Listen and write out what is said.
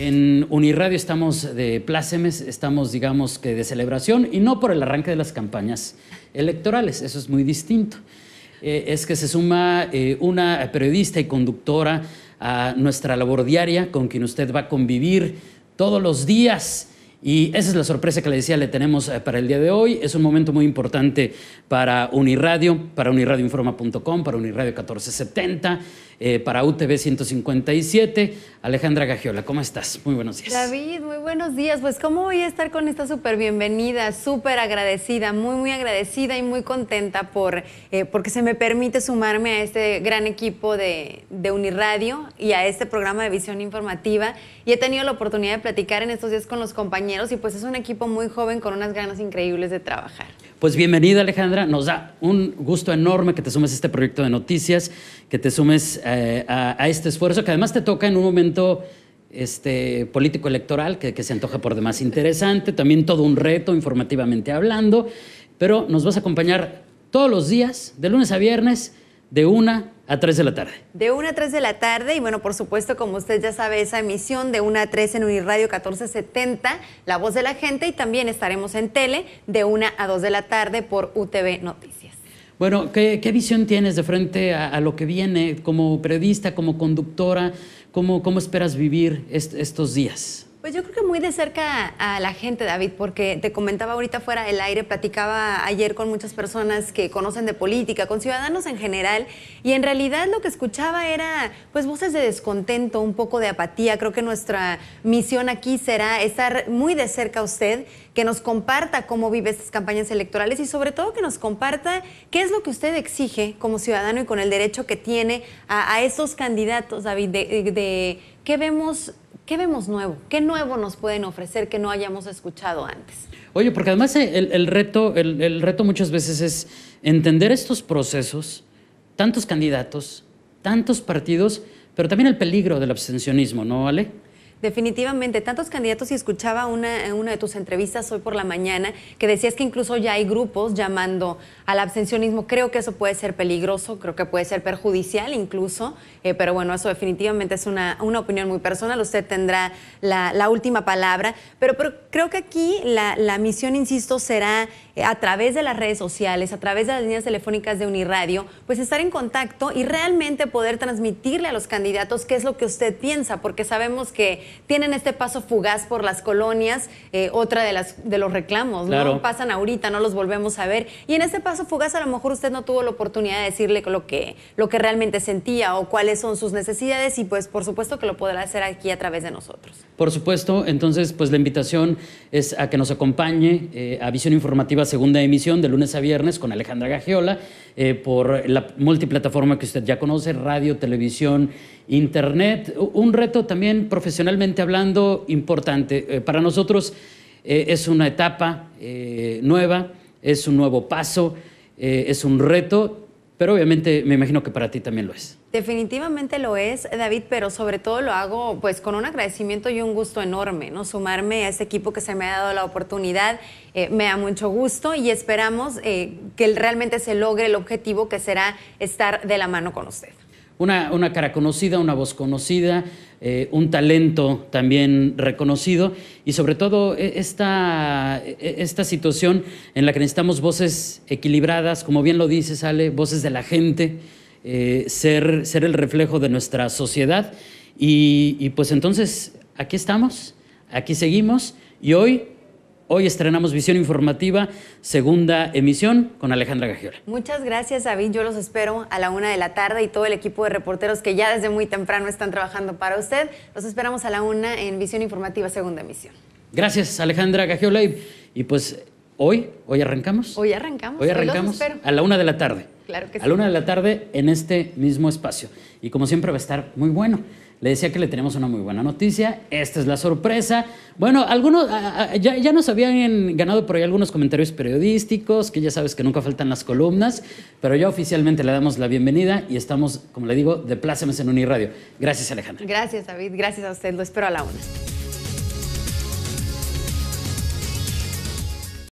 En Uniradio estamos de plácemes, estamos, digamos, que de celebración y no por el arranque de las campañas electorales, eso es muy distinto. Eh, es que se suma eh, una periodista y conductora a nuestra labor diaria con quien usted va a convivir todos los días y esa es la sorpresa que le decía, le tenemos eh, para el día de hoy. Es un momento muy importante para Uniradio, para uniradioinforma.com, para Uniradio 1470, eh, para UTV 157. Alejandra Gagiola, ¿cómo estás? Muy buenos días. David, muy buenos días. Pues, ¿cómo voy a estar con esta súper bienvenida, súper agradecida, muy, muy agradecida y muy contenta por, eh, porque se me permite sumarme a este gran equipo de, de Uniradio y a este programa de visión informativa? Y he tenido la oportunidad de platicar en estos días con los compañeros y pues es un equipo muy joven con unas ganas increíbles de trabajar. Pues bienvenida Alejandra, nos da un gusto enorme que te sumes a este proyecto de noticias, que te sumes eh, a, este esfuerzo, que además te toca en un momento este, político electoral que, que, se antoja por demás interesante, también todo un reto informativamente hablando, pero nos vas a acompañar todos los días, de lunes a viernes, de una a 3 de la tarde. De 1 a 3 de la tarde. Y bueno, por supuesto, como usted ya sabe, esa emisión de 1 a 3 en Uniradio 1470, La Voz de la Gente. Y también estaremos en tele de 1 a 2 de la tarde por UTV Noticias. Bueno, ¿qué, visión tienes de frente a, lo que viene como periodista, como conductora? ¿Cómo, cómo esperas vivir estos días? Pues yo creo que muy de cerca a la gente, David, porque te comentaba ahorita fuera del aire, platicaba ayer con muchas personas que conocen de política, con ciudadanos en general, y en realidad lo que escuchaba era pues voces de descontento, un poco de apatía. Creo que nuestra misión aquí será estar muy de cerca a usted, que nos comparta cómo vive estas campañas electorales y sobre todo que nos comparta qué es lo que usted exige como ciudadano y con el derecho que tiene a, esos candidatos, David, de qué vemos ¿Qué vemos nuevo? ¿Qué nuevo nos pueden ofrecer que no hayamos escuchado antes? Oye, porque además eh, el, reto, el, reto muchas veces es entender estos procesos, tantos candidatos, tantos partidos, pero también el peligro del abstencionismo, ¿no, Ale? Definitivamente, tantos candidatos y escuchaba una, una de tus entrevistas hoy por la mañana que decías que incluso ya hay grupos llamando al abstencionismo. Creo que eso puede ser peligroso, creo que puede ser perjudicial incluso, eh, pero bueno, eso definitivamente es una, opinión muy personal. Usted tendrá la, última palabra, pero, creo que aquí la, la misión, insisto, será eh, a través de las redes sociales, a través de las líneas telefónicas de Uniradio, pues estar en contacto y realmente poder transmitirle a los candidatos qué es lo que usted piensa, porque sabemos que tienen este paso fugaz por las colonias, eh, otra de, las, de los reclamos, ¿no? Pasan ahorita, no los volvemos a ver. Y en este paso fugaz a lo mejor usted no tuvo la oportunidad de decirle lo que, lo que realmente sentía o cuáles son sus necesidades y pues por supuesto que lo podrá hacer aquí a través de nosotros. Por supuesto, entonces pues la invitación es a que nos acompañe eh, a Visión Informativa segunda emisión de lunes a viernes con Alejandra Gagiola eh, por la multiplataforma que usted ya conoce, radio, televisión, internet. Un reto también profesionalmente hablando importante. Eh, para nosotros eh, es una etapa nueva, es un nuevo paso, es un reto pero obviamente me imagino que para ti también lo es. Definitivamente lo es, David, pero sobre todo lo hago pues con un agradecimiento y un gusto enorme, ¿no? Sumarme a este equipo que se me ha dado la oportunidad, eh, me da mucho gusto y esperamos eh, que realmente se logre el objetivo que será estar de la mano con usted una, cara conocida, una voz conocida, eh, un talento también reconocido y sobre todo e, esta, e, esta situación en la que necesitamos voces equilibradas, como bien lo dice sale voces de la gente, eh, ser, ser el reflejo de nuestra sociedad. y pues entonces, aquí estamos, aquí seguimos y hoy Hoy estrenamos Visión Informativa, segunda emisión con Alejandra Gagiola. Muchas gracias, David. Yo los espero a la una de la tarde y todo el equipo de reporteros que ya desde muy temprano están trabajando para usted. Los esperamos a la una en Visión Informativa, segunda emisión. Gracias, Alejandra Gagiola. Y, pues hoy, hoy arrancamos. Hoy arrancamos. Hoy arrancamos a la una de la tarde. Claro que sí. A la una de la tarde en este mismo espacio. Y como siempre va a estar muy bueno. Le decía que le tenemos una muy buena noticia. Esta es la sorpresa. Bueno, algunos ya, nos habían ganado por ahí algunos comentarios periodísticos, que ya sabes que nunca faltan las columnas, pero ya oficialmente le damos la bienvenida y estamos, como le digo, de plácemes en Uniradio. Gracias, Alejandra. Gracias, David. Gracias a usted. Lo espero a la una.